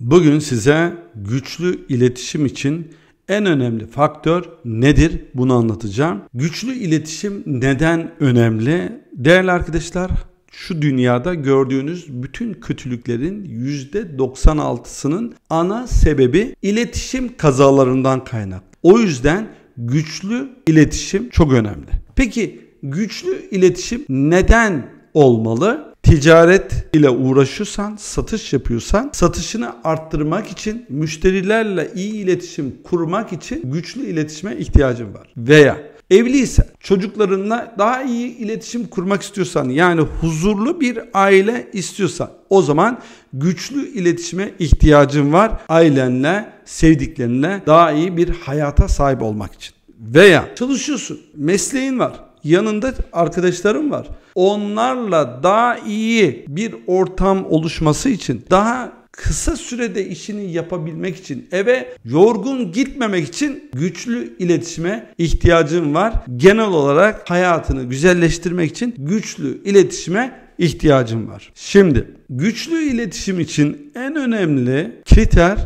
Bugün size güçlü iletişim için en önemli faktör nedir bunu anlatacağım. Güçlü iletişim neden önemli? Değerli arkadaşlar şu dünyada gördüğünüz bütün kötülüklerin %96'sının ana sebebi iletişim kazalarından kaynak. O yüzden güçlü iletişim çok önemli. Peki güçlü iletişim neden olmalı? ticaret ile uğraşıyorsan, satış yapıyorsan satışını arttırmak için müşterilerle iyi iletişim kurmak için güçlü iletişime ihtiyacın var. Veya Evliysen, çocuklarınla daha iyi iletişim kurmak istiyorsan, yani huzurlu bir aile istiyorsan, o zaman güçlü iletişime ihtiyacın var. Ailenle, sevdiklerinle daha iyi bir hayata sahip olmak için. Veya çalışıyorsun, mesleğin var yanında arkadaşlarım var. Onlarla daha iyi bir ortam oluşması için daha kısa sürede işini yapabilmek için eve yorgun gitmemek için güçlü iletişime ihtiyacın var. Genel olarak hayatını güzelleştirmek için güçlü iletişime ihtiyacım var. Şimdi güçlü iletişim için en önemli kriter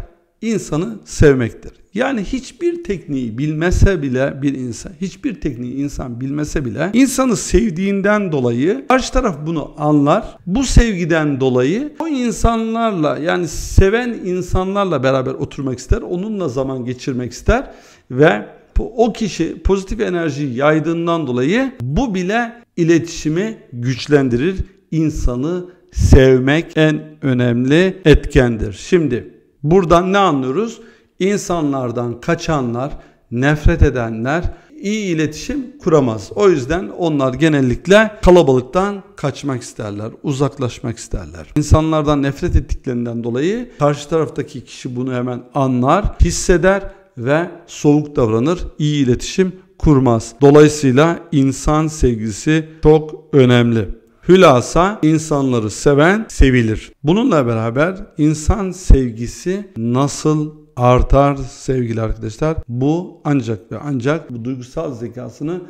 insanı sevmektir. Yani hiçbir tekniği bilmese bile bir insan, hiçbir tekniği insan bilmese bile insanı sevdiğinden dolayı karşı taraf bunu anlar. Bu sevgiden dolayı o insanlarla yani seven insanlarla beraber oturmak ister, onunla zaman geçirmek ister ve o kişi pozitif enerji yaydığından dolayı bu bile iletişimi güçlendirir. İnsanı sevmek en önemli etkendir. Şimdi Buradan ne anlıyoruz? İnsanlardan kaçanlar, nefret edenler iyi iletişim kuramaz. O yüzden onlar genellikle kalabalıktan kaçmak isterler, uzaklaşmak isterler. İnsanlardan nefret ettiklerinden dolayı karşı taraftaki kişi bunu hemen anlar, hisseder ve soğuk davranır, iyi iletişim kurmaz. Dolayısıyla insan sevgisi çok önemli. Hülasa insanları seven sevilir. Bununla beraber insan sevgisi nasıl artar sevgili arkadaşlar? Bu ancak ve ancak bu duygusal zekasını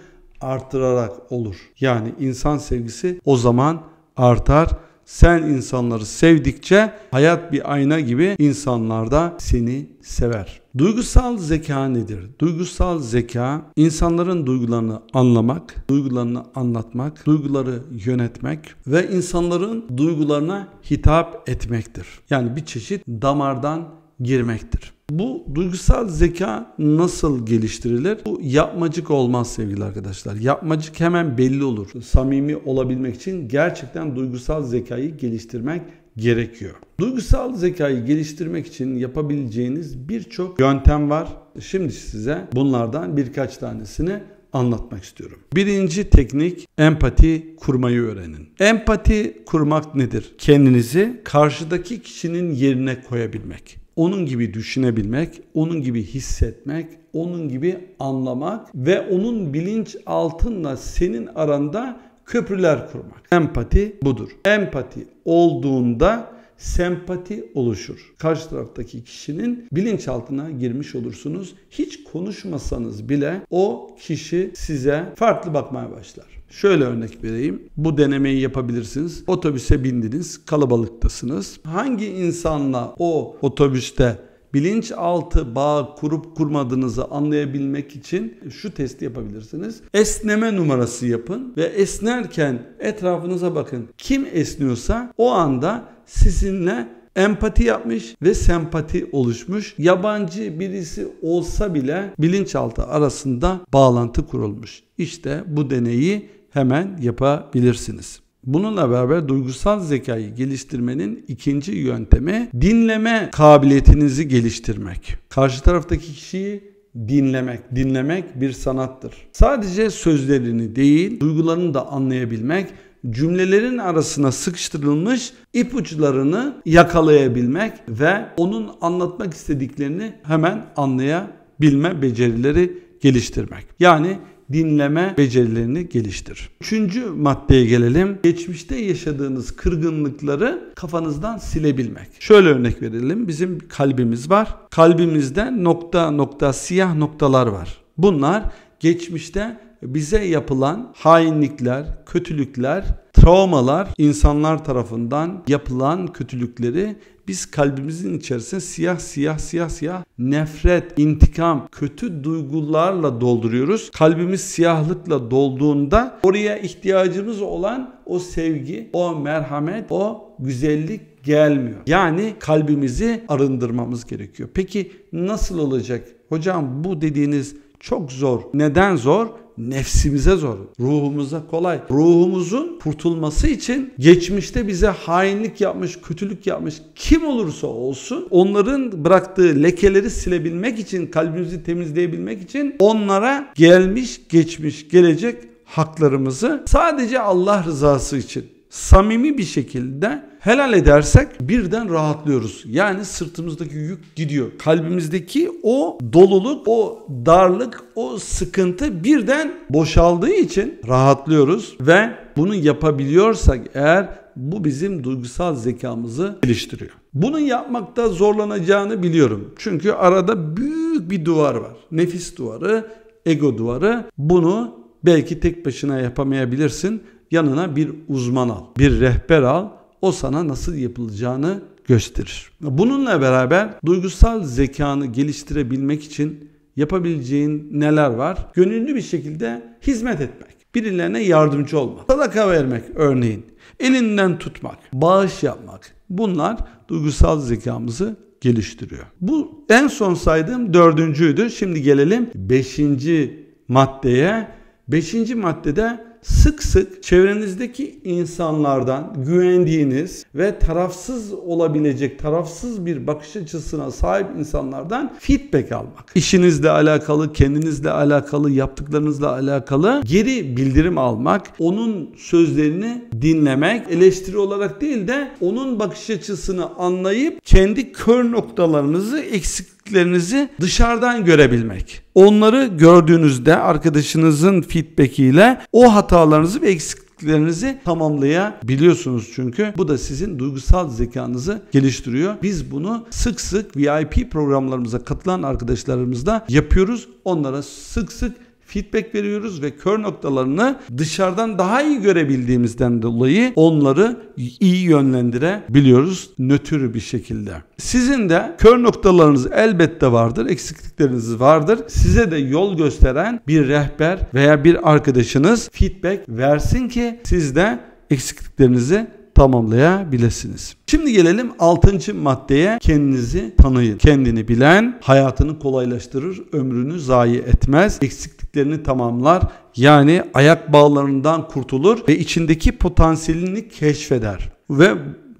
artırarak olur. Yani insan sevgisi o zaman artar sen insanları sevdikçe hayat bir ayna gibi insanlar da seni sever. Duygusal zeka nedir? Duygusal zeka insanların duygularını anlamak, duygularını anlatmak, duyguları yönetmek ve insanların duygularına hitap etmektir. Yani bir çeşit damardan girmektir. Bu duygusal zeka nasıl geliştirilir? Bu yapmacık olmaz sevgili arkadaşlar. Yapmacık hemen belli olur. Samimi olabilmek için gerçekten duygusal zekayı geliştirmek gerekiyor. Duygusal zekayı geliştirmek için yapabileceğiniz birçok yöntem var. Şimdi size bunlardan birkaç tanesini anlatmak istiyorum. Birinci teknik empati kurmayı öğrenin. Empati kurmak nedir? Kendinizi karşıdaki kişinin yerine koyabilmek onun gibi düşünebilmek, onun gibi hissetmek, onun gibi anlamak ve onun bilinç altınla senin aranda köprüler kurmak. Empati budur. Empati olduğunda sempati oluşur. Karşı taraftaki kişinin bilinçaltına girmiş olursunuz. Hiç konuşmasanız bile o kişi size farklı bakmaya başlar. Şöyle örnek vereyim. Bu denemeyi yapabilirsiniz. Otobüse bindiniz, kalabalıktasınız. Hangi insanla o otobüste bilinçaltı bağ kurup kurmadığınızı anlayabilmek için şu testi yapabilirsiniz. Esneme numarası yapın ve esnerken etrafınıza bakın. Kim esniyorsa o anda sizinle empati yapmış ve sempati oluşmuş. Yabancı birisi olsa bile bilinçaltı arasında bağlantı kurulmuş. İşte bu deneyi hemen yapabilirsiniz. Bununla beraber duygusal zekayı geliştirmenin ikinci yöntemi dinleme kabiliyetinizi geliştirmek. Karşı taraftaki kişiyi dinlemek. Dinlemek bir sanattır. Sadece sözlerini değil, duygularını da anlayabilmek, cümlelerin arasına sıkıştırılmış ipuçlarını yakalayabilmek ve onun anlatmak istediklerini hemen anlayabilme becerileri geliştirmek. Yani dinleme becerilerini geliştir. Üçüncü maddeye gelelim. Geçmişte yaşadığınız kırgınlıkları kafanızdan silebilmek. Şöyle örnek verelim. Bizim kalbimiz var. Kalbimizde nokta nokta siyah noktalar var. Bunlar geçmişte bize yapılan hainlikler, kötülükler, Travmalar insanlar tarafından yapılan kötülükleri biz kalbimizin içerisine siyah siyah siyah siyah nefret, intikam, kötü duygularla dolduruyoruz. Kalbimiz siyahlıkla dolduğunda oraya ihtiyacımız olan o sevgi, o merhamet, o güzellik gelmiyor. Yani kalbimizi arındırmamız gerekiyor. Peki nasıl olacak? Hocam bu dediğiniz çok zor. Neden zor? Nefsimize zor, ruhumuza kolay. Ruhumuzun kurtulması için geçmişte bize hainlik yapmış, kötülük yapmış kim olursa olsun onların bıraktığı lekeleri silebilmek için, kalbimizi temizleyebilmek için onlara gelmiş, geçmiş, gelecek haklarımızı sadece Allah rızası için samimi bir şekilde helal edersek birden rahatlıyoruz. Yani sırtımızdaki yük gidiyor. Kalbimizdeki o doluluk, o darlık, o sıkıntı birden boşaldığı için rahatlıyoruz ve bunu yapabiliyorsak eğer bu bizim duygusal zekamızı geliştiriyor. Bunu yapmakta zorlanacağını biliyorum. Çünkü arada büyük bir duvar var. Nefis duvarı, ego duvarı. Bunu belki tek başına yapamayabilirsin Yanına bir uzman al, bir rehber al. O sana nasıl yapılacağını gösterir. Bununla beraber duygusal zekanı geliştirebilmek için yapabileceğin neler var? Gönüllü bir şekilde hizmet etmek, birilerine yardımcı olmak, sadaka vermek örneğin, elinden tutmak, bağış yapmak. Bunlar duygusal zekamızı geliştiriyor. Bu en son saydığım dördüncüydü. Şimdi gelelim beşinci maddeye. Beşinci maddede sık sık çevrenizdeki insanlardan güvendiğiniz ve tarafsız olabilecek, tarafsız bir bakış açısına sahip insanlardan feedback almak. İşinizle alakalı, kendinizle alakalı, yaptıklarınızla alakalı geri bildirim almak, onun sözlerini dinlemek, eleştiri olarak değil de onun bakış açısını anlayıp kendi kör noktalarınızı eksik eksikliklerinizi dışarıdan görebilmek. Onları gördüğünüzde arkadaşınızın feedbackiyle o hatalarınızı ve eksikliklerinizi tamamlayabiliyorsunuz çünkü bu da sizin duygusal zekanızı geliştiriyor. Biz bunu sık sık VIP programlarımıza katılan arkadaşlarımızla yapıyoruz. Onlara sık sık feedback veriyoruz ve kör noktalarını dışarıdan daha iyi görebildiğimizden dolayı onları iyi yönlendirebiliyoruz nötr bir şekilde. Sizin de kör noktalarınız elbette vardır, eksiklikleriniz vardır. Size de yol gösteren bir rehber veya bir arkadaşınız feedback versin ki siz de eksikliklerinizi tamamlayabilirsiniz. Şimdi gelelim 6. maddeye kendinizi tanıyın. Kendini bilen hayatını kolaylaştırır, ömrünü zayi etmez, eksikliklerini tamamlar yani ayak bağlarından kurtulur ve içindeki potansiyelini keşfeder ve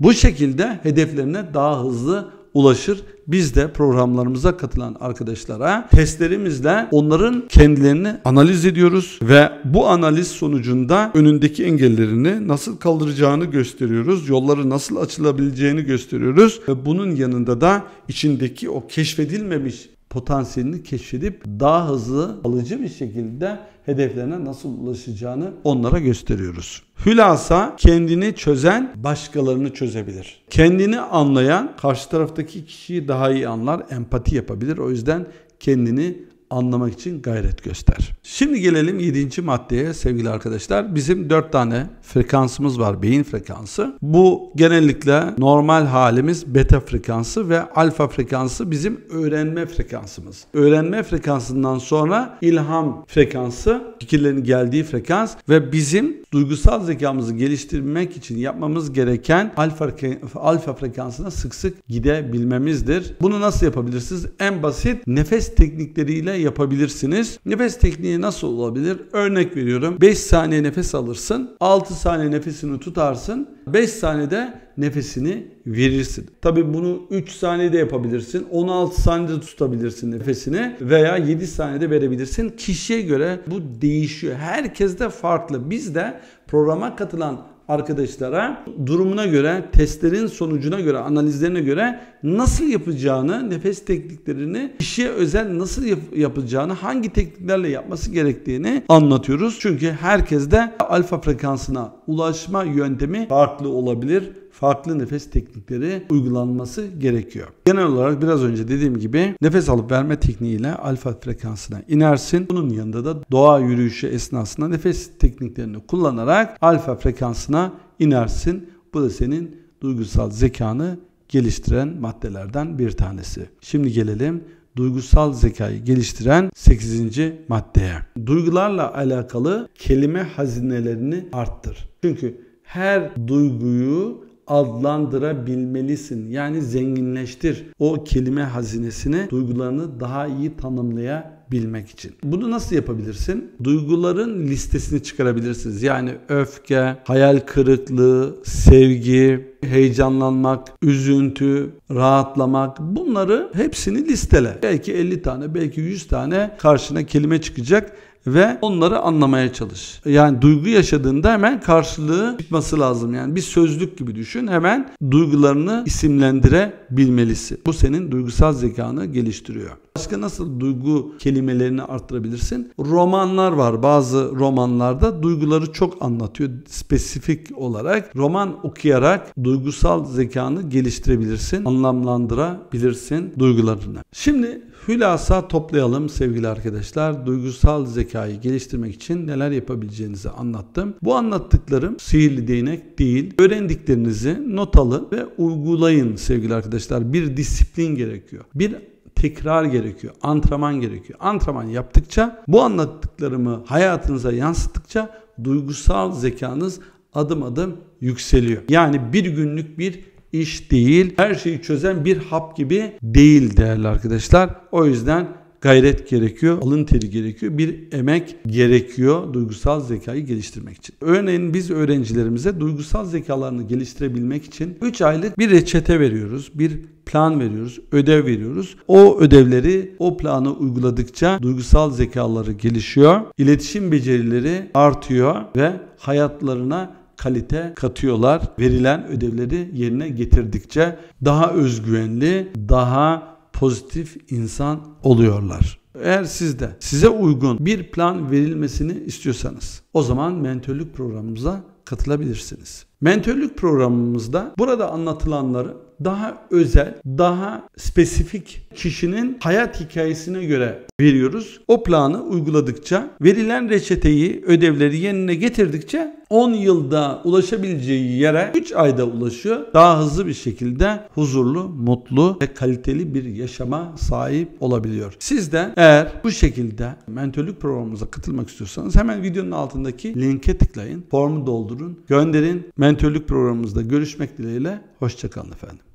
bu şekilde hedeflerine daha hızlı ulaşır. Biz de programlarımıza katılan arkadaşlara testlerimizle onların kendilerini analiz ediyoruz ve bu analiz sonucunda önündeki engellerini nasıl kaldıracağını gösteriyoruz. Yolları nasıl açılabileceğini gösteriyoruz ve bunun yanında da içindeki o keşfedilmemiş potansiyelini keşfedip daha hızlı alıcı bir şekilde hedeflerine nasıl ulaşacağını onlara gösteriyoruz. Hülasa kendini çözen başkalarını çözebilir. Kendini anlayan karşı taraftaki kişiyi daha iyi anlar, empati yapabilir. O yüzden kendini anlamak için gayret göster. Şimdi gelelim 7. maddeye sevgili arkadaşlar. Bizim 4 tane frekansımız var. Beyin frekansı. Bu genellikle normal halimiz beta frekansı ve alfa frekansı bizim öğrenme frekansımız. Öğrenme frekansından sonra ilham frekansı, fikirlerin geldiği frekans ve bizim duygusal zekamızı geliştirmek için yapmamız gereken alfa, alfa frekansına sık sık gidebilmemizdir. Bunu nasıl yapabilirsiniz? En basit nefes teknikleriyle yapabilirsiniz. Nefes tekniği nasıl olabilir? Örnek veriyorum. 5 saniye nefes alırsın. 6 saniye nefesini tutarsın. 5 saniyede nefesini verirsin. Tabi bunu 3 saniyede yapabilirsin. 16 saniyede tutabilirsin nefesini veya 7 saniyede verebilirsin. Kişiye göre bu değişiyor. Herkes de farklı. Biz de programa katılan arkadaşlara durumuna göre, testlerin sonucuna göre, analizlerine göre nasıl yapacağını, nefes tekniklerini, kişiye özel nasıl yap- yapacağını, hangi tekniklerle yapması gerektiğini anlatıyoruz. Çünkü herkes de alfa frekansına ulaşma yöntemi farklı olabilir farklı nefes teknikleri uygulanması gerekiyor. Genel olarak biraz önce dediğim gibi nefes alıp verme tekniğiyle alfa frekansına inersin. Bunun yanında da doğa yürüyüşü esnasında nefes tekniklerini kullanarak alfa frekansına inersin. Bu da senin duygusal zekanı geliştiren maddelerden bir tanesi. Şimdi gelelim duygusal zekayı geliştiren 8. maddeye. Duygularla alakalı kelime hazinelerini arttır. Çünkü her duyguyu adlandırabilmelisin. Yani zenginleştir o kelime hazinesini, duygularını daha iyi tanımlaya bilmek için. Bunu nasıl yapabilirsin? Duyguların listesini çıkarabilirsiniz. Yani öfke, hayal kırıklığı, sevgi, heyecanlanmak, üzüntü, rahatlamak bunları hepsini listele. Belki 50 tane, belki 100 tane karşına kelime çıkacak ve onları anlamaya çalış. Yani duygu yaşadığında hemen karşılığı çıkması lazım. Yani bir sözlük gibi düşün. Hemen duygularını isimlendirebilmelisin. Bu senin duygusal zekanı geliştiriyor. Başka nasıl duygu kelimelerini arttırabilirsin? Romanlar var. Bazı romanlarda duyguları çok anlatıyor spesifik olarak. Roman okuyarak duygusal zekanı geliştirebilirsin, anlamlandırabilirsin duygularını. Şimdi hülasa toplayalım sevgili arkadaşlar. Duygusal zeka zekayı geliştirmek için neler yapabileceğinizi anlattım. Bu anlattıklarım sihirli değnek değil. Öğrendiklerinizi not alın ve uygulayın sevgili arkadaşlar. Bir disiplin gerekiyor. Bir tekrar gerekiyor. Antrenman gerekiyor. Antrenman yaptıkça bu anlattıklarımı hayatınıza yansıttıkça duygusal zekanız adım adım yükseliyor. Yani bir günlük bir iş değil. Her şeyi çözen bir hap gibi değil değerli arkadaşlar. O yüzden gayret gerekiyor, alın teri gerekiyor, bir emek gerekiyor duygusal zekayı geliştirmek için. Örneğin biz öğrencilerimize duygusal zekalarını geliştirebilmek için 3 aylık bir reçete veriyoruz, bir plan veriyoruz, ödev veriyoruz. O ödevleri, o planı uyguladıkça duygusal zekaları gelişiyor, iletişim becerileri artıyor ve hayatlarına kalite katıyorlar. Verilen ödevleri yerine getirdikçe daha özgüvenli, daha pozitif insan oluyorlar. Eğer sizde size uygun bir plan verilmesini istiyorsanız o zaman mentörlük programımıza katılabilirsiniz. Mentörlük programımızda burada anlatılanları daha özel, daha spesifik kişinin hayat hikayesine göre veriyoruz. O planı uyguladıkça, verilen reçeteyi, ödevleri yerine getirdikçe 10 yılda ulaşabileceği yere 3 ayda ulaşıyor. Daha hızlı bir şekilde huzurlu, mutlu ve kaliteli bir yaşama sahip olabiliyor. Siz de eğer bu şekilde mentörlük programımıza katılmak istiyorsanız hemen videonun altındaki linke tıklayın, formu doldurun, gönderin. Mentörlük programımızda görüşmek dileğiyle. Hoşçakalın efendim.